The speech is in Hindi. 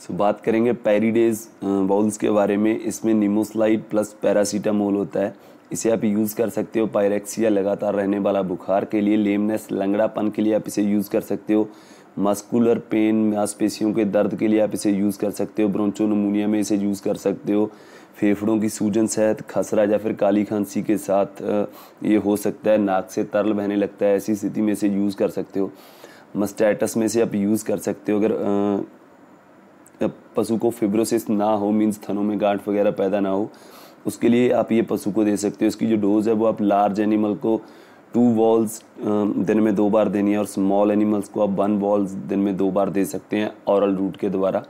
सो so, बात करेंगे पैरीडेज बाउल्स के बारे में इसमें निमोसलाइट प्लस पैरासीटामोल होता है इसे आप यूज़ कर सकते हो पायरेक्सिया लगातार रहने वाला बुखार के लिए लेमनेस लंगड़ापन के लिए आप इसे यूज़ कर सकते हो मस्कुलर पेन मांसपेशियों के दर्द के लिए आप इसे यूज़ कर सकते हो ब्रोंचोनमोनिया में इसे यूज़ कर सकते हो फेफड़ों की सूजन सेहत खसरा या फिर काली खांसी के साथ ये हो सकता है नाक से तरल बहने लगता है ऐसी स्थिति में इसे यूज़ कर सकते हो मस्टैटस में से आप यूज़ कर सकते हो अगर पशु को फिब्रोसिस ना हो मीन्स थनों में गांठ वगैरह पैदा ना हो उसके लिए आप ये पशु को दे सकते हो उसकी जो डोज है वो आप लार्ज एनिमल को टू वॉल्स दिन में दो बार देनी है और स्मॉल एनिमल्स को आप वन वॉल्स दिन में दो बार दे सकते हैं औरल रूट के द्वारा